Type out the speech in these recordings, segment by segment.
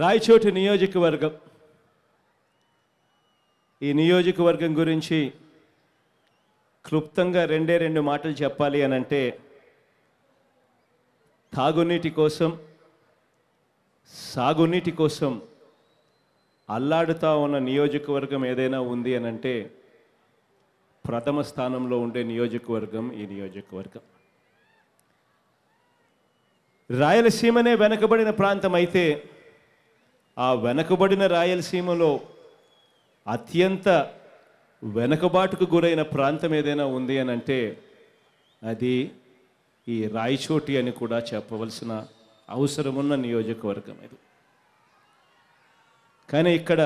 రాయచోటి నియోజకవర్గం ఈ నియోజకవర్గం గురించి క్లుప్తంగా రెండే రెండు మాటలు చెప్పాలి అని అంటే తాగునీటి కోసం సాగునీటి కోసం అల్లాడుతా ఉన్న నియోజకవర్గం ఏదైనా ఉంది అని అంటే ప్రథమ స్థానంలో ఉండే నియోజకవర్గం ఈ నియోజకవర్గం రాయలసీమనే వెనకబడిన ప్రాంతం అయితే ఆ వెనకబడిన రాయలసీమలో అత్యంత వెనకబాటుకు గురైన ప్రాంతం ఏదైనా ఉంది అని అంటే అది ఈ రాయచోటి అని కూడా చెప్పవలసిన అవసరమున్న నియోజకవర్గం ఇది కానీ ఇక్కడ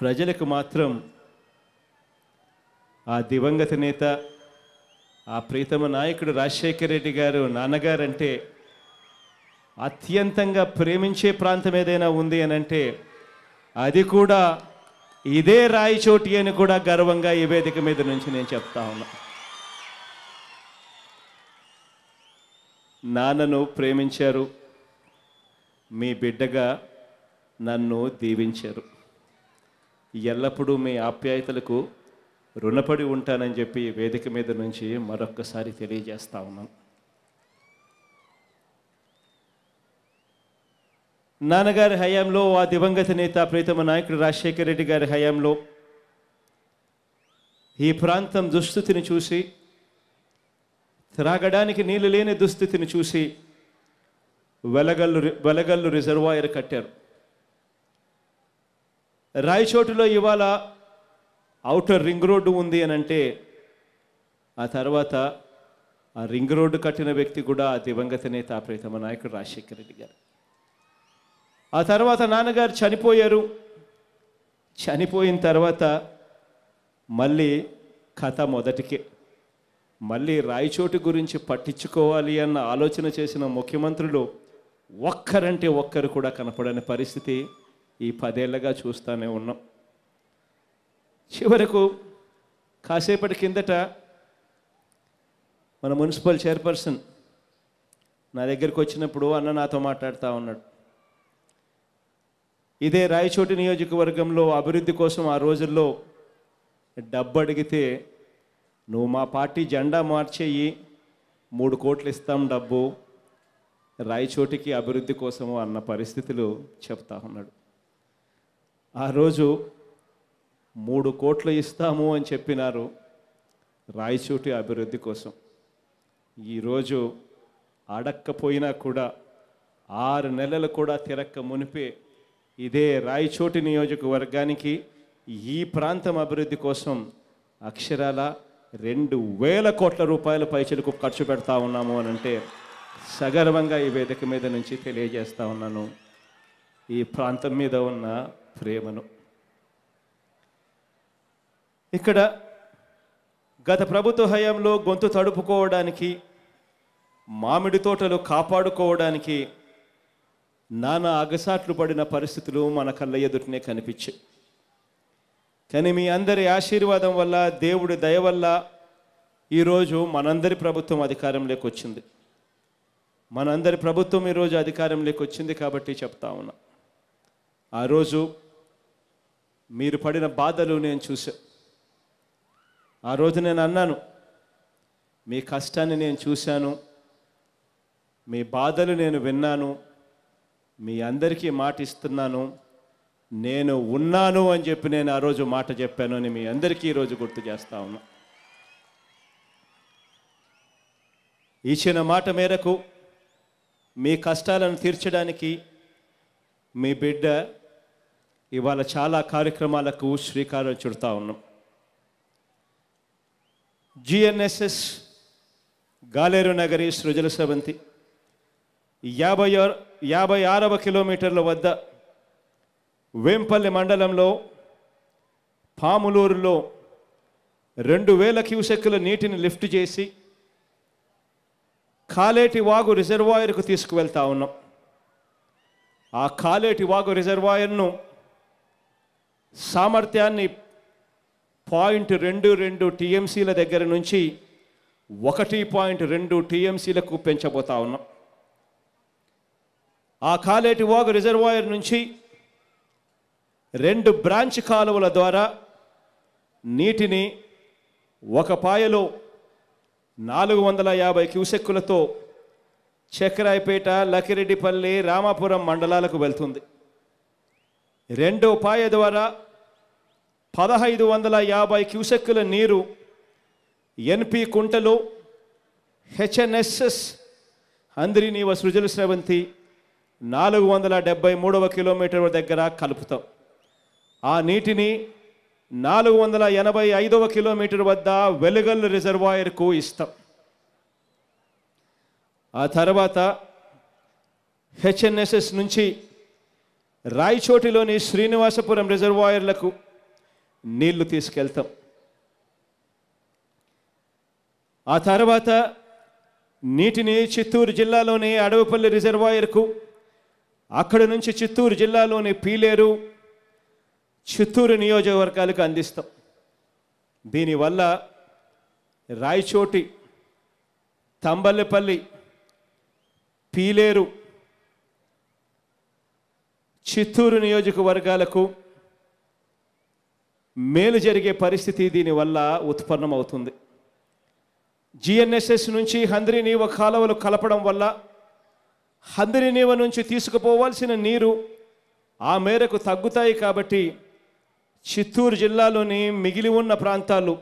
ప్రజలకు మాత్రం ఆ దివంగత నేత ఆ ప్రీతమ నాయకుడు రాజశేఖర రెడ్డి గారు నాన్నగారంటే అత్యంతంగా ప్రేమించే ప్రాంతం ఏదైనా ఉంది అని అంటే అది కూడా ఇదే రాయిచోటి అని కూడా గర్వంగా ఈ వేదిక మీద నుంచి నేను చెప్తా ఉన్నా నాన్నను ప్రేమించారు మీ బిడ్డగా నన్ను దీవించారు ఎల్లప్పుడూ మీ ఆప్యాయతలకు రుణపడి ఉంటానని చెప్పి వేదిక మీద నుంచి మరొక్కసారి తెలియజేస్తా ఉన్నాను నాన్నగారి హయాంలో ఆ దివంగత నేత ప్రీతమ నాయకుడు రాజశేఖర రెడ్డి గారి హయాంలో ఈ ప్రాంతం దుస్థితిని చూసి త్రాగడానికి నీళ్ళు లేని దుస్థితిని చూసి వెలగల్లు వెలగల్లు రిజర్వాయర్ కట్టారు రాయచోటులో ఇవాళ అవుటర్ రింగ్ రోడ్డు ఉంది అని అంటే ఆ తర్వాత ఆ రింగ్ రోడ్డు కట్టిన వ్యక్తి కూడా ఆ దివంగత నేత ప్రీతమ నాయకుడు రాజశేఖర రెడ్డి గారు ఆ తర్వాత నాన్నగారు చనిపోయారు చనిపోయిన తర్వాత మళ్ళీ కథ మొదటికే మళ్ళీ రాయచోటి గురించి పట్టించుకోవాలి అన్న ఆలోచన చేసిన ముఖ్యమంత్రులు ఒక్కరంటే ఒక్కరు కూడా కనపడని పరిస్థితి ఈ పదేళ్లగా చూస్తూనే ఉన్నాం చివరకు కాసేపటి కిందట మన మున్సిపల్ చైర్పర్సన్ నా దగ్గరికి వచ్చినప్పుడు అన్న నాతో మాట్లాడుతూ ఉన్నాడు ఇదే రాయచోటి నియోజకవర్గంలో అభివృద్ధి కోసం ఆ రోజుల్లో డబ్బు అడిగితే నువ్వు మా పార్టీ జెండా మార్చేయి మూడు కోట్లు ఇస్తాం డబ్బు రాయచోటికి అభివృద్ధి కోసము అన్న పరిస్థితులు చెప్తా ఉన్నాడు ఆ రోజు మూడు కోట్లు ఇస్తాము అని చెప్పినారు రాయచోటి అభివృద్ధి కోసం ఈరోజు అడక్కపోయినా కూడా ఆరు నెలలు కూడా తిరక్క మునిపే ఇదే రాయచోటి నియోజకవర్గానికి ఈ ప్రాంతం అభివృద్ధి కోసం అక్షరాల రెండు వేల కోట్ల రూపాయల పైచలకు ఖర్చు పెడతా ఉన్నాము అని అంటే సగర్వంగా ఈ వేదిక మీద నుంచి తెలియజేస్తా ఉన్నాను ఈ ప్రాంతం మీద ఉన్న ప్రేమను ఇక్కడ గత ప్రభుత్వ హయాంలో గొంతు తడుపుకోవడానికి మామిడి తోటలు కాపాడుకోవడానికి నానా అగసాట్లు పడిన పరిస్థితులు మన కళ్ళ ఎదుటనే కనిపించాయి కానీ మీ అందరి ఆశీర్వాదం వల్ల దేవుడి దయ వల్ల ఈరోజు మనందరి ప్రభుత్వం అధికారంలోకి వచ్చింది మనందరి ప్రభుత్వం ఈరోజు అధికారంలోకి వచ్చింది కాబట్టి చెప్తా ఉన్నా ఆ రోజు మీరు పడిన బాధలు నేను చూసా ఆ రోజు నేను అన్నాను మీ కష్టాన్ని నేను చూశాను మీ బాధలు నేను విన్నాను మీ అందరికీ మాట ఇస్తున్నాను నేను ఉన్నాను అని చెప్పి నేను ఆ రోజు మాట చెప్పాను అని మీ అందరికీ ఈరోజు గుర్తు చేస్తా ఉన్నా ఇచ్చిన మాట మేరకు మీ కష్టాలను తీర్చడానికి మీ బిడ్డ ఇవాళ చాలా కార్యక్రమాలకు శ్రీకారం చుడతా ఉన్నాం జిఎన్ఎస్ఎస్ గాలేరు నగరి సృజల సవంతి యాభై ఆరు యాభై ఆరవ కిలోమీటర్ల వద్ద వేంపల్లి మండలంలో పాములూరులో రెండు వేల క్యూసెక్కుల నీటిని లిఫ్ట్ చేసి కాలేటి వాగు రిజర్వాయర్కు తీసుకువెళ్తా ఉన్నాం ఆ కాలేటి వాగు రిజర్వాయర్ను సామర్థ్యాన్ని పాయింట్ రెండు రెండు టీఎంసీల దగ్గర నుంచి ఒకటి పాయింట్ రెండు టీఎంసీలకు పెంచబోతా ఉన్నాం ఆ కాలేటి వాగు రిజర్వాయర్ నుంచి రెండు బ్రాంచ్ కాలువల ద్వారా నీటిని ఒక పాయలో నాలుగు వందల యాభై క్యూసెక్కులతో చక్రాయపేట లకిరెడ్డిపల్లి రామాపురం మండలాలకు వెళ్తుంది రెండో పాయ ద్వారా పదహైదు వందల యాభై క్యూసెక్కుల నీరు ఎన్పి కుంటలు హెచ్ఎన్ఎస్ఎస్ అందరినీ సృజల స్రవంతి నాలుగు వందల డెబ్బై మూడవ కిలోమీటర్ దగ్గర కలుపుతాం ఆ నీటిని నాలుగు వందల ఎనభై ఐదవ కిలోమీటర్ వద్ద వెలుగల్ రిజర్వాయర్కు ఇస్తాం ఆ తర్వాత హెచ్ఎన్ఎస్ఎస్ నుంచి రాయచోటిలోని శ్రీనివాసపురం రిజర్వాయర్లకు నీళ్లు తీసుకెళ్తాం ఆ తర్వాత నీటిని చిత్తూరు జిల్లాలోని అడవిపల్లి రిజర్వాయర్కు అక్కడి నుంచి చిత్తూరు జిల్లాలోని పీలేరు చిత్తూరు నియోజకవర్గాలకు అందిస్తాం దీనివల్ల రాయచోటి తంబల్లపల్లి పీలేరు చిత్తూరు నియోజకవర్గాలకు మేలు జరిగే పరిస్థితి దీనివల్ల ఉత్పన్నమవుతుంది జిఎన్ఎస్ఎస్ నుంచి ఒక కాలువలు కలపడం వల్ల హందిరి నీవ నుంచి తీసుకుపోవాల్సిన నీరు ఆ మేరకు తగ్గుతాయి కాబట్టి చిత్తూరు జిల్లాలోని మిగిలి ఉన్న ప్రాంతాలు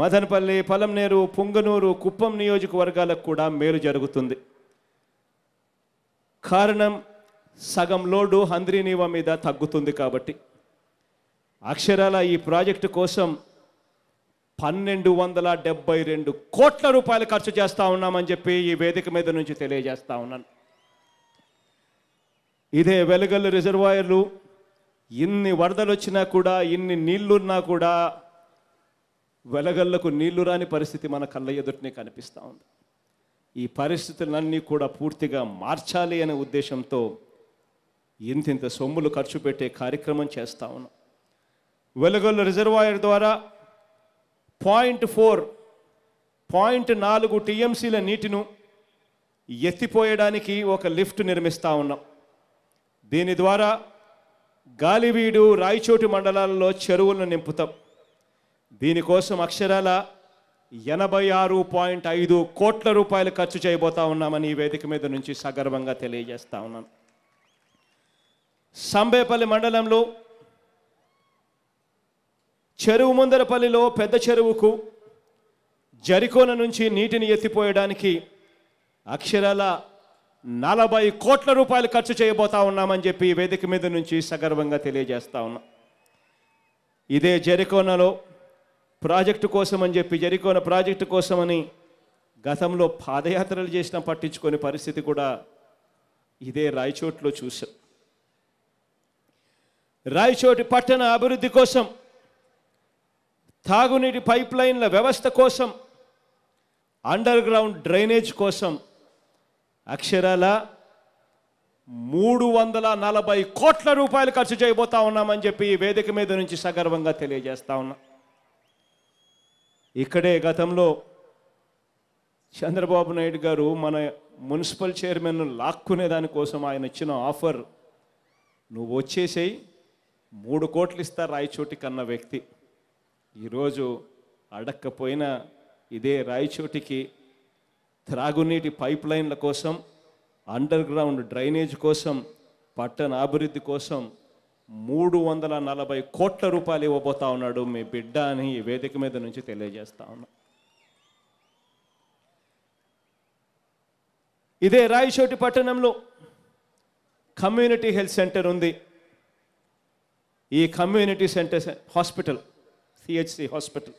మదనపల్లి పలంనేరు పుంగనూరు కుప్పం నియోజకవర్గాలకు కూడా మేలు జరుగుతుంది కారణం సగం లోడు హంద్రీనీవ మీద తగ్గుతుంది కాబట్టి అక్షరాల ఈ ప్రాజెక్టు కోసం పన్నెండు వందల డెబ్బై రెండు కోట్ల రూపాయలు ఖర్చు చేస్తూ ఉన్నామని చెప్పి ఈ వేదిక మీద నుంచి తెలియజేస్తూ ఉన్నాను ఇదే వెలగల్లు రిజర్వాయర్లు ఇన్ని వరదలు వచ్చినా కూడా ఇన్ని నీళ్లున్నా కూడా వెలగల్లకు నీళ్లు రాని పరిస్థితి మన కళ్ళ ఎదుటినే కనిపిస్తూ ఉంది ఈ పరిస్థితులన్నీ కూడా పూర్తిగా మార్చాలి అనే ఉద్దేశంతో ఇంతింత సొమ్ములు ఖర్చు పెట్టే కార్యక్రమం చేస్తా ఉన్నాం వెలుగొల్ల రిజర్వాయర్ ద్వారా పాయింట్ ఫోర్ పాయింట్ నాలుగు టీఎంసీల నీటిను ఎత్తిపోయడానికి ఒక లిఫ్ట్ నిర్మిస్తూ ఉన్నాం దీని ద్వారా గాలివీడు రాయచోటి మండలాల్లో చెరువులను నింపుతాం దీనికోసం అక్షరాల ఎనభై ఆరు పాయింట్ ఐదు కోట్ల రూపాయలు ఖర్చు చేయబోతా ఉన్నామని ఈ వేదిక మీద నుంచి సగర్వంగా తెలియజేస్తా ఉన్నాను సంబేపల్లి మండలంలో చెరువు ముందరపల్లిలో పెద్ద చెరువుకు జరికోన నుంచి నీటిని ఎత్తిపోయడానికి అక్షరాల నలభై కోట్ల రూపాయలు ఖర్చు చేయబోతా ఉన్నామని చెప్పి వేదిక మీద నుంచి సగర్వంగా తెలియజేస్తా ఉన్నాం ఇదే జరికోనలో ప్రాజెక్టు కోసం అని చెప్పి జరికోన ప్రాజెక్టు కోసమని గతంలో పాదయాత్రలు చేసిన పట్టించుకునే పరిస్థితి కూడా ఇదే రాయచోట్లో చూసాం రాయచోటి పట్టణ అభివృద్ధి కోసం తాగునీటి పైప్ లైన్ల వ్యవస్థ కోసం అండర్ గ్రౌండ్ డ్రైనేజ్ కోసం అక్షరాల మూడు వందల నలభై కోట్ల రూపాయలు ఖర్చు చేయబోతా ఉన్నామని చెప్పి ఈ వేదిక మీద నుంచి సగర్వంగా తెలియజేస్తా ఉన్నా ఇక్కడే గతంలో చంద్రబాబు నాయుడు గారు మన మున్సిపల్ చైర్మన్ లాక్కునే దానికోసం ఆయన ఇచ్చిన ఆఫర్ నువ్వు వచ్చేసేయి మూడు కోట్లు ఇస్తా రాయచోటి కన్న వ్యక్తి ఈరోజు అడక్కపోయినా ఇదే రాయచోటికి త్రాగునీటి పైప్ లైన్ల కోసం అండర్ గ్రౌండ్ డ్రైనేజ్ కోసం పట్టణ అభివృద్ధి కోసం మూడు వందల నలభై కోట్ల రూపాయలు ఇవ్వబోతా ఉన్నాడు మీ బిడ్డ అని ఈ వేదిక మీద నుంచి తెలియజేస్తా ఉన్నా ఇదే రాయచోటి పట్టణంలో కమ్యూనిటీ హెల్త్ సెంటర్ ఉంది ఈ community centre hospital CHC hospital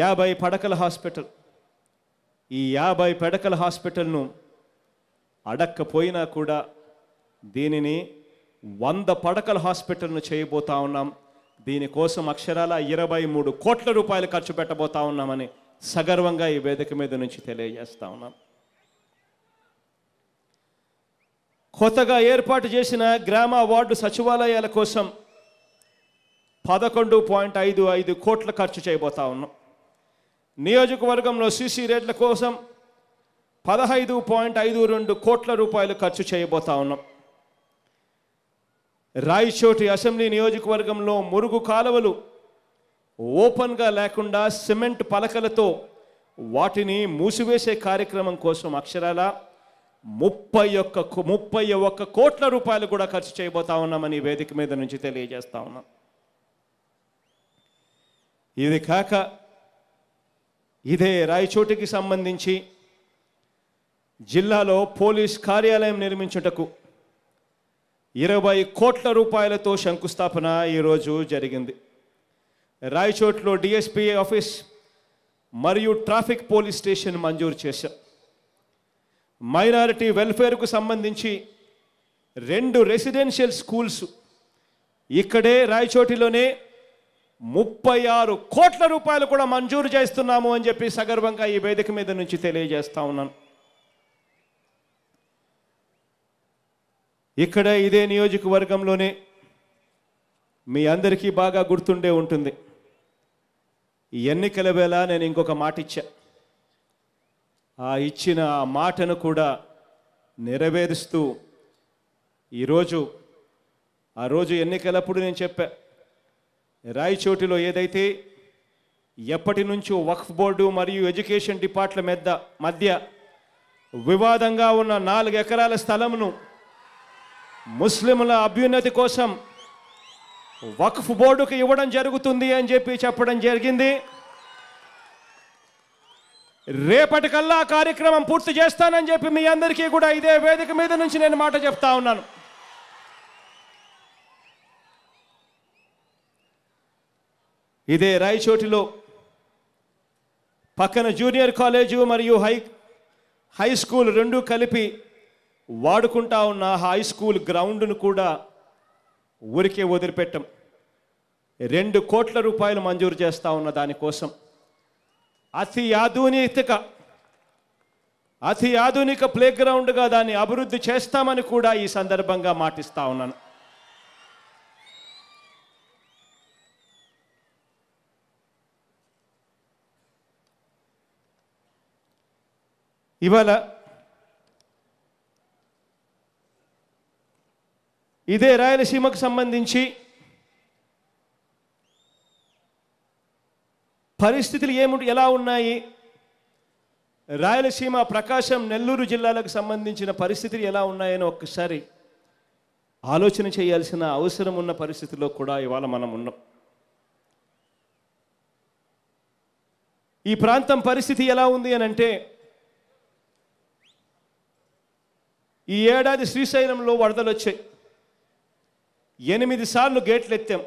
యాభై పడకల హాస్పిటల్ ఈ యాభై పెడకల హాస్పిటల్ను అడక్కపోయినా కూడా దీనిని వంద పడకల హాస్పిటల్ను చేయబోతా ఉన్నాం దీనికోసం అక్షరాల ఇరవై మూడు కోట్ల రూపాయలు ఖర్చు పెట్టబోతా ఉన్నామని సగర్వంగా ఈ వేదిక మీద నుంచి తెలియజేస్తా ఉన్నాం కొత్తగా ఏర్పాటు చేసిన గ్రామ వార్డు సచివాలయాల కోసం పదకొండు పాయింట్ ఐదు ఐదు కోట్ల ఖర్చు చేయబోతా ఉన్నాం నియోజకవర్గంలో సీసీ రేట్ల కోసం పదహైదు పాయింట్ ఐదు రెండు కోట్ల రూపాయలు ఖర్చు చేయబోతా ఉన్నాం రాయచోటి అసెంబ్లీ నియోజకవర్గంలో మురుగు కాలువలు ఓపెన్గా లేకుండా సిమెంట్ పలకలతో వాటిని మూసివేసే కార్యక్రమం కోసం అక్షరాల ముప్పై ఒక్క ముప్పై ఒక్క కోట్ల రూపాయలు కూడా ఖర్చు చేయబోతా ఉన్నామని వేదిక మీద నుంచి తెలియజేస్తా ఉన్నాం ఇది కాక ఇదే రాయచోటికి సంబంధించి జిల్లాలో పోలీస్ కార్యాలయం నిర్మించుటకు ఇరవై కోట్ల రూపాయలతో శంకుస్థాపన ఈరోజు జరిగింది రాయచోట్లో డిఎస్పీ ఆఫీస్ మరియు ట్రాఫిక్ పోలీస్ స్టేషన్ మంజూరు చేశాం మైనారిటీ వెల్ఫేర్కు సంబంధించి రెండు రెసిడెన్షియల్ స్కూల్స్ ఇక్కడే రాయచోటిలోనే ముప్పై ఆరు కోట్ల రూపాయలు కూడా మంజూరు చేస్తున్నాము అని చెప్పి సగర్వంగా ఈ వేదిక మీద నుంచి తెలియజేస్తా ఉన్నాను ఇక్కడ ఇదే నియోజకవర్గంలోనే మీ అందరికీ బాగా గుర్తుండే ఉంటుంది ఎన్నికల వేళ నేను ఇంకొక మాట ఇచ్చా ఆ ఇచ్చిన ఆ మాటను కూడా నెరవేరుస్తూ ఈరోజు ఆ రోజు ఎన్నికలప్పుడు నేను చెప్పాను రాయచోటిలో ఏదైతే ఎప్పటి నుంచో వక్ఫ్ బోర్డు మరియు ఎడ్యుకేషన్ డిపార్ట్ల మధ్య మధ్య వివాదంగా ఉన్న నాలుగు ఎకరాల స్థలమును ముస్లింల అభ్యున్నతి కోసం వక్ఫ్ బోర్డుకి ఇవ్వడం జరుగుతుంది అని చెప్పి చెప్పడం జరిగింది రేపటికల్లా కార్యక్రమం పూర్తి చేస్తానని చెప్పి మీ అందరికీ కూడా ఇదే వేదిక మీద నుంచి నేను మాట చెప్తా ఉన్నాను ఇదే రాయచోటిలో పక్కన జూనియర్ కాలేజు మరియు హై హై స్కూల్ రెండు కలిపి వాడుకుంటా ఉన్న హై స్కూల్ గ్రౌండ్ను కూడా ఊరికే వదిలిపెట్టం రెండు కోట్ల రూపాయలు మంజూరు చేస్తూ ఉన్న దానికోసం అతి ఆధునిక అతి ఆధునిక ప్లేగ్రౌండ్గా దాన్ని అభివృద్ధి చేస్తామని కూడా ఈ సందర్భంగా మాటిస్తూ ఉన్నాను ఇవాళ ఇదే రాయలసీమకు సంబంధించి పరిస్థితులు ఏమిటి ఎలా ఉన్నాయి రాయలసీమ ప్రకాశం నెల్లూరు జిల్లాలకు సంబంధించిన పరిస్థితులు ఎలా ఉన్నాయని ఒక్కసారి ఆలోచన చేయాల్సిన అవసరం ఉన్న పరిస్థితిలో కూడా ఇవాళ మనం ఉన్నాం ఈ ప్రాంతం పరిస్థితి ఎలా ఉంది అని అంటే ఈ ఏడాది శ్రీశైలంలో వరదలు వచ్చాయి ఎనిమిది సార్లు గేట్లు ఎత్తాం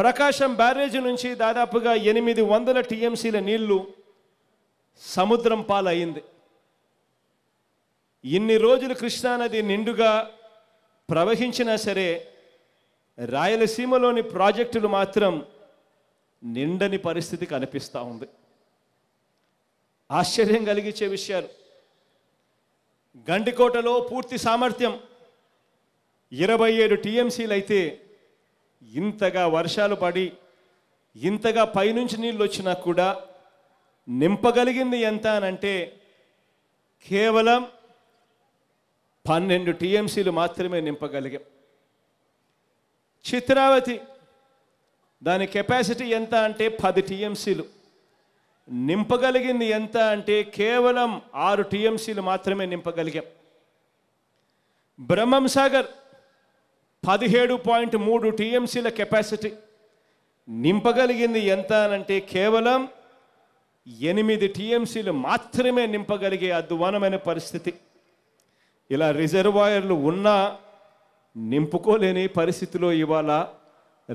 ప్రకాశం బ్యారేజీ నుంచి దాదాపుగా ఎనిమిది వందల టీఎంసీల నీళ్లు సముద్రం పాలయ్యింది ఇన్ని రోజులు కృష్ణానది నిండుగా ప్రవహించినా సరే రాయలసీమలోని ప్రాజెక్టులు మాత్రం నిండని పరిస్థితి కనిపిస్తూ ఉంది ఆశ్చర్యం కలిగించే విషయాలు గండికోటలో పూర్తి సామర్థ్యం ఇరవై ఏడు టీఎంసీలు అయితే ఇంతగా వర్షాలు పడి ఇంతగా పైనుంచి నీళ్ళు వచ్చినా కూడా నింపగలిగింది ఎంత అనంటే కేవలం పన్నెండు టీఎంసీలు మాత్రమే నింపగలిగాం చిత్రావతి దాని కెపాసిటీ ఎంత అంటే పది టీఎంసీలు నింపగలిగింది ఎంత అంటే కేవలం ఆరు టీఎంసీలు మాత్రమే నింపగలిగాం బ్రహ్మం సాగర్ పదిహేడు పాయింట్ మూడు టీఎంసీల కెపాసిటీ నింపగలిగింది ఎంత అంటే కేవలం ఎనిమిది టీఎంసీలు మాత్రమే నింపగలిగే అధ్వానమైన పరిస్థితి ఇలా రిజర్వాయర్లు ఉన్నా నింపుకోలేని పరిస్థితిలో ఇవాళ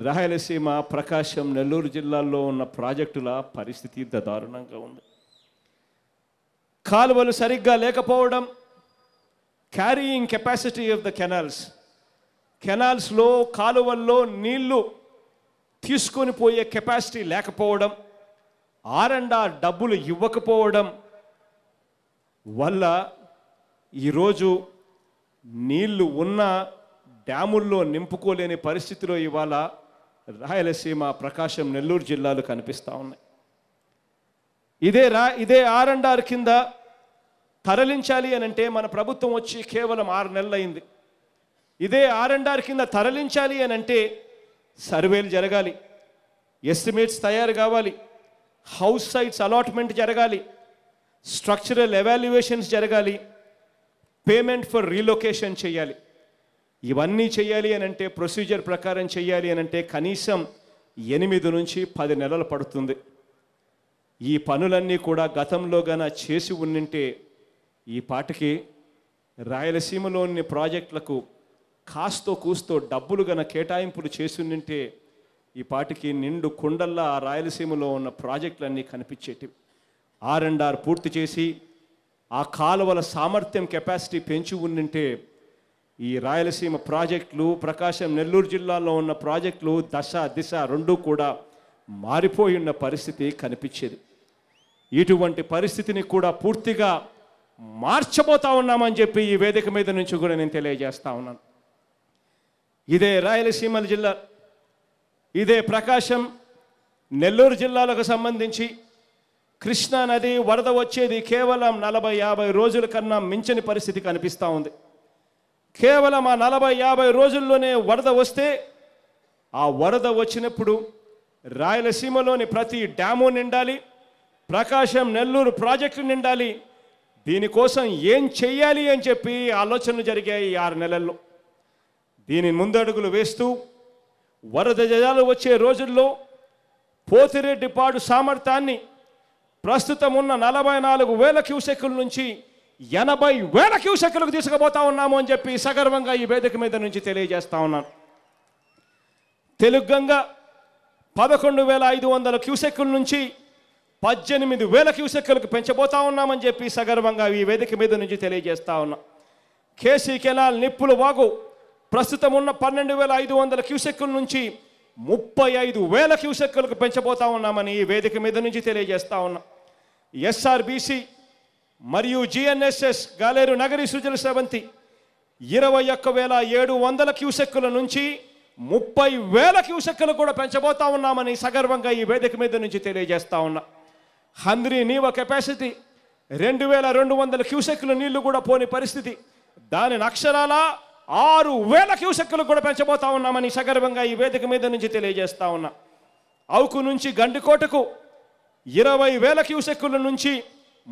రాయలసీమ ప్రకాశం నెల్లూరు జిల్లాల్లో ఉన్న ప్రాజెక్టుల పరిస్థితి దారుణంగా ఉంది కాలువలు సరిగ్గా లేకపోవడం carrying capacity of the canals కెనాల్స్లో కాలువల్లో నీళ్లు తీసుకొని పోయే కెపాసిటీ లేకపోవడం ఆరండా డబ్బులు ఇవ్వకపోవడం వల్ల ఈరోజు నీళ్లు ఉన్న డ్యాముల్లో నింపుకోలేని పరిస్థితిలో ఇవాళ రాయలసీమ ప్రకాశం నెల్లూరు జిల్లాలు కనిపిస్తూ ఉన్నాయి ఇదే రా ఇదే ఆర్ఎండ్ఆర్ కింద తరలించాలి అని అంటే మన ప్రభుత్వం వచ్చి కేవలం ఆరు నెలలు అయింది ఇదే ఆర్ఎండ్ఆర్ కింద తరలించాలి అని అంటే సర్వేలు జరగాలి ఎస్టిమేట్స్ తయారు కావాలి హౌస్ సైట్స్ అలాట్మెంట్ జరగాలి స్ట్రక్చరల్ ఎవాల్యుయేషన్స్ జరగాలి పేమెంట్ ఫర్ రీలొకేషన్ చేయాలి ఇవన్నీ చేయాలి అని అంటే ప్రొసీజర్ ప్రకారం చేయాలి అని అంటే కనీసం ఎనిమిది నుంచి పది నెలలు పడుతుంది ఈ పనులన్నీ కూడా గతంలో గన చేసి ఉన్నింటే ఈ పాటికి రాయలసీమలోని ప్రాజెక్టులకు కాస్తో కూస్తో డబ్బులు గన కేటాయింపులు చేసి ఉన్నింటే ఈ పాటికి నిండు కుండల్లా ఆ రాయలసీమలో ఉన్న ప్రాజెక్టులన్నీ కనిపించేటివి ఆర్ అండ్ ఆర్ పూర్తి చేసి ఆ కాలువల సామర్థ్యం కెపాసిటీ పెంచి ఉన్నింటే ఈ రాయలసీమ ప్రాజెక్టులు ప్రకాశం నెల్లూరు జిల్లాలో ఉన్న ప్రాజెక్టులు దశ దిశ రెండూ కూడా మారిపోయి ఉన్న పరిస్థితి కనిపించేది ఇటువంటి పరిస్థితిని కూడా పూర్తిగా మార్చబోతా ఉన్నామని చెప్పి ఈ వేదిక మీద నుంచి కూడా నేను తెలియజేస్తా ఉన్నాను ఇదే రాయలసీమ జిల్లా ఇదే ప్రకాశం నెల్లూరు జిల్లాలకు సంబంధించి కృష్ణానది వరద వచ్చేది కేవలం నలభై యాభై రోజుల కన్నా మించని పరిస్థితి కనిపిస్తూ ఉంది కేవలం ఆ నలభై యాభై రోజుల్లోనే వరద వస్తే ఆ వరద వచ్చినప్పుడు రాయలసీమలోని ప్రతి డ్యాము నిండాలి ప్రకాశం నెల్లూరు ప్రాజెక్టు నిండాలి దీనికోసం ఏం చెయ్యాలి అని చెప్పి ఆలోచనలు జరిగాయి ఆరు నెలల్లో దీని ముందడుగులు వేస్తూ వరద జయాలు వచ్చే రోజుల్లో పోతిరెడ్డిపాడు సామర్థ్యాన్ని ప్రస్తుతం ఉన్న నలభై నాలుగు వేల క్యూసెక్కుల నుంచి ఎనభై వేల క్యూసెక్లకు తీసుకుపోతా ఉన్నాము అని చెప్పి సగర్వంగా ఈ వేదిక మీద నుంచి తెలియజేస్తా ఉన్నాను తెలుగంగా పదకొండు వేల ఐదు వందల క్యూసెక్కుల నుంచి పద్దెనిమిది వేల క్యూసెక్కులకు పెంచబోతా ఉన్నామని చెప్పి సగర్వంగా ఈ వేదిక మీద నుంచి తెలియజేస్తా ఉన్నా కేసీ కెలాల్ నిప్పులు వాగు ప్రస్తుతం ఉన్న పన్నెండు వేల ఐదు వందల క్యూసెక్కుల నుంచి ముప్పై ఐదు వేల క్యూసెక్కులకు పెంచబోతా ఉన్నామని ఈ వేదిక మీద నుంచి తెలియజేస్తా ఉన్నా ఎస్ఆర్బీసీ మరియు జిఎన్ఎస్ఎస్ గాలేరు నగరి సృజన సేవంతి ఇరవై ఒక్క వేల ఏడు వందల క్యూసెక్కుల నుంచి ముప్పై వేల క్యూసెక్కులు కూడా పెంచబోతా ఉన్నామని సగర్వంగా ఈ వేదిక మీద నుంచి తెలియజేస్తా ఉన్నా హంద్రి నీవ కెపాసిటీ రెండు వేల రెండు వందల క్యూసెక్కుల నీళ్లు కూడా పోని పరిస్థితి దాని అక్షరాల ఆరు వేల క్యూసెక్కులు కూడా పెంచబోతా ఉన్నామని సగర్వంగా ఈ వేదిక మీద నుంచి తెలియజేస్తా ఉన్నా అవుకు నుంచి గండికోటకు ఇరవై వేల క్యూసెక్కుల నుంచి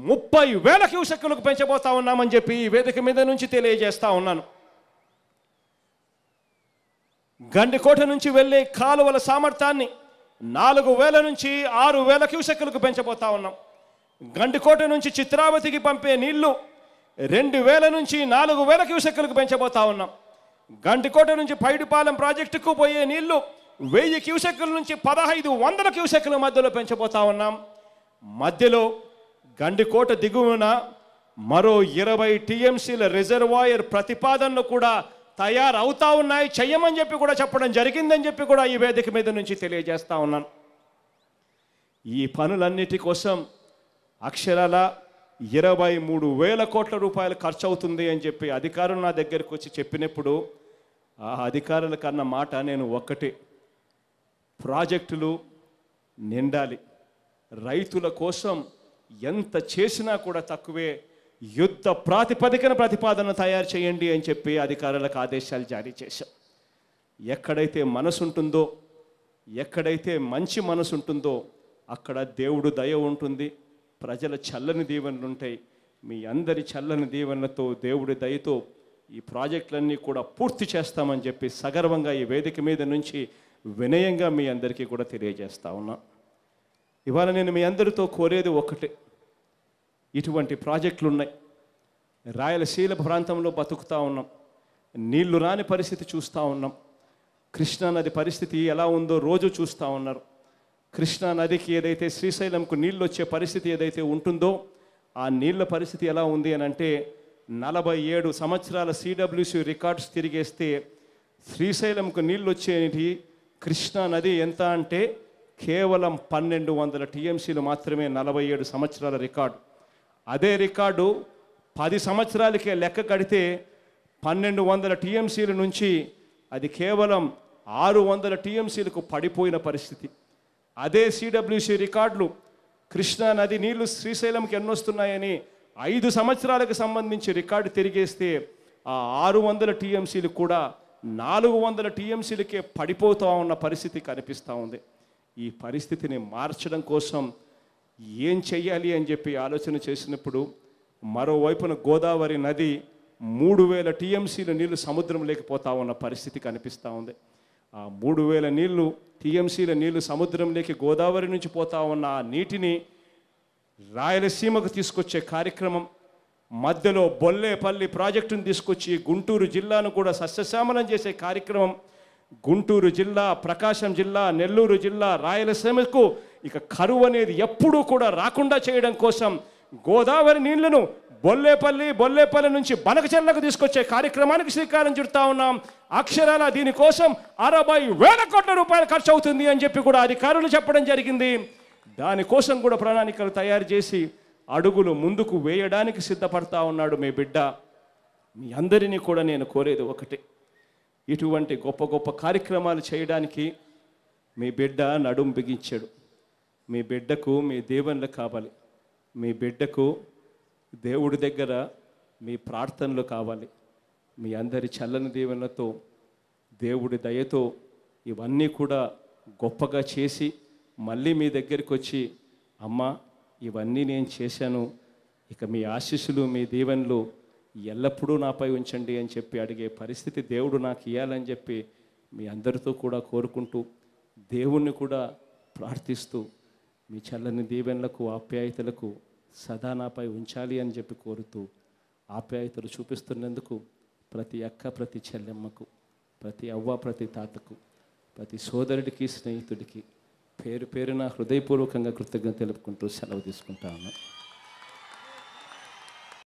ముప్పై వేల క్యూసెక్కులకు పెంచబోతా ఉన్నామని చెప్పి ఈ వేదిక మీద నుంచి తెలియజేస్తా ఉన్నాను గండికోట నుంచి వెళ్ళే కాలువల సామర్థ్యాన్ని నాలుగు వేల నుంచి ఆరు వేల క్యూసెక్కులకు పెంచబోతా ఉన్నాం గండికోట నుంచి చిత్రావతికి పంపే నీళ్లు రెండు వేల నుంచి నాలుగు వేల క్యూసెక్కులకు పెంచబోతా ఉన్నాం గండికోట నుంచి పైడిపాలెం ప్రాజెక్టుకు పోయే నీళ్లు వెయ్యి క్యూసెక్కుల నుంచి పదహైదు వందల క్యూసెక్కుల మధ్యలో పెంచబోతా ఉన్నాం మధ్యలో గండికోట దిగువన మరో ఇరవై టీఎంసీల రిజర్వాయర్ ప్రతిపాదనలు కూడా తయారవుతా ఉన్నాయి చెయ్యమని చెప్పి కూడా చెప్పడం జరిగిందని చెప్పి కూడా ఈ వేదిక మీద నుంచి తెలియజేస్తా ఉన్నాను ఈ పనులన్నిటి కోసం అక్షరాల ఇరవై మూడు వేల కోట్ల రూపాయలు ఖర్చు అవుతుంది అని చెప్పి అధికారులు నా దగ్గరికి వచ్చి చెప్పినప్పుడు ఆ అధికారుల కన్న మాట నేను ఒక్కటి ప్రాజెక్టులు నిండాలి రైతుల కోసం ఎంత చేసినా కూడా తక్కువే యుద్ధ ప్రాతిపదికన ప్రతిపాదన తయారు చేయండి అని చెప్పి అధికారులకు ఆదేశాలు జారీ చేశాం ఎక్కడైతే మనసు ఉంటుందో ఎక్కడైతే మంచి మనసు ఉంటుందో అక్కడ దేవుడు దయ ఉంటుంది ప్రజల చల్లని దీవెనలు ఉంటాయి మీ అందరి చల్లని దీవెనలతో దేవుడి దయతో ఈ ప్రాజెక్టులన్నీ కూడా పూర్తి చేస్తామని చెప్పి సగర్వంగా ఈ వేదిక మీద నుంచి వినయంగా మీ అందరికీ కూడా తెలియజేస్తా ఉన్నాం ఇవాళ నేను మీ అందరితో కోరేది ఒకటే ఇటువంటి ప్రాజెక్టులు ఉన్నాయి రాయలసీల ప్రాంతంలో బతుకుతూ ఉన్నాం నీళ్లు రాని పరిస్థితి చూస్తూ ఉన్నాం కృష్ణానది పరిస్థితి ఎలా ఉందో రోజు చూస్తూ ఉన్నారు కృష్ణానదికి ఏదైతే శ్రీశైలంకు నీళ్ళు వచ్చే పరిస్థితి ఏదైతే ఉంటుందో ఆ నీళ్ల పరిస్థితి ఎలా ఉంది అని అంటే నలభై ఏడు సంవత్సరాల సిడబ్ల్యూసి రికార్డ్స్ తిరిగేస్తే శ్రీశైలంకు నీళ్ళు వచ్చేటి కృష్ణానది ఎంత అంటే కేవలం పన్నెండు వందల టీఎంసీలు మాత్రమే నలభై ఏడు సంవత్సరాల రికార్డు అదే రికార్డు పది సంవత్సరాలకే లెక్క కడితే పన్నెండు వందల టీఎంసీల నుంచి అది కేవలం ఆరు వందల టీఎంసీలకు పడిపోయిన పరిస్థితి అదే సిడబ్ల్యూసీ రికార్డులు కృష్ణా నది నీళ్లు శ్రీశైలంకి ఎన్నొస్తున్నాయని ఐదు సంవత్సరాలకు సంబంధించి రికార్డు తిరిగేస్తే ఆ ఆరు వందల టీఎంసీలు కూడా నాలుగు వందల టీఎంసీలకే పడిపోతూ ఉన్న పరిస్థితి కనిపిస్తూ ఉంది ఈ పరిస్థితిని మార్చడం కోసం ఏం చెయ్యాలి అని చెప్పి ఆలోచన చేసినప్పుడు మరోవైపున గోదావరి నది మూడు వేల టీఎంసీల నీళ్లు సముద్రం లేకపోతా ఉన్న పరిస్థితి కనిపిస్తూ ఉంది ఆ మూడు వేల నీళ్లు టీఎంసీల నీళ్లు లేకి గోదావరి నుంచి పోతా ఉన్న ఆ నీటిని రాయలసీమకు తీసుకొచ్చే కార్యక్రమం మధ్యలో బొల్లేపల్లి ప్రాజెక్టును తీసుకొచ్చి గుంటూరు జిల్లాను కూడా సస్యశ్యామలం చేసే కార్యక్రమం గుంటూరు జిల్లా ప్రకాశం జిల్లా నెల్లూరు జిల్లా రాయలసీమకు ఇక కరువు అనేది ఎప్పుడూ కూడా రాకుండా చేయడం కోసం గోదావరి నీళ్లను బొల్లేపల్లి బొల్లేపల్లి నుంచి బనకచెల్లకు తీసుకొచ్చే కార్యక్రమానికి శ్రీకారం చుడతా ఉన్నాం అక్షరాల దీనికోసం అరవై వేల కోట్ల రూపాయలు ఖర్చు అవుతుంది అని చెప్పి కూడా అధికారులు చెప్పడం జరిగింది దానికోసం కూడా ప్రణాళికలు తయారు చేసి అడుగులు ముందుకు వేయడానికి సిద్ధపడతా ఉన్నాడు మీ బిడ్డ మీ అందరినీ కూడా నేను కోరేది ఒకటే ఇటువంటి గొప్ప గొప్ప కార్యక్రమాలు చేయడానికి మీ బిడ్డ నడుం బిగించాడు మీ బిడ్డకు మీ దేవుళ్ళు కావాలి మీ బిడ్డకు దేవుడి దగ్గర మీ ప్రార్థనలు కావాలి మీ అందరి చల్లని దీవెనతో దేవుడి దయతో ఇవన్నీ కూడా గొప్పగా చేసి మళ్ళీ మీ దగ్గరికి వచ్చి అమ్మ ఇవన్నీ నేను చేశాను ఇక మీ ఆశీస్సులు మీ దీవెనలు ఎల్లప్పుడూ నాపై ఉంచండి అని చెప్పి అడిగే పరిస్థితి దేవుడు నాకు ఇవ్వాలని చెప్పి మీ అందరితో కూడా కోరుకుంటూ దేవుణ్ణి కూడా ప్రార్థిస్తూ మీ చల్లని దీవెనలకు ఆప్యాయతలకు సదా నాపై ఉంచాలి అని చెప్పి కోరుతూ ఆప్యాయతలు చూపిస్తున్నందుకు ప్రతి అక్క ప్రతి చెల్లెమ్మకు ప్రతి అవ్వ ప్రతి తాతకు ప్రతి సోదరుడికి స్నేహితుడికి పేరు పేరున హృదయపూర్వకంగా కృతజ్ఞత తెలుపుకుంటూ సెలవు తీసుకుంటాను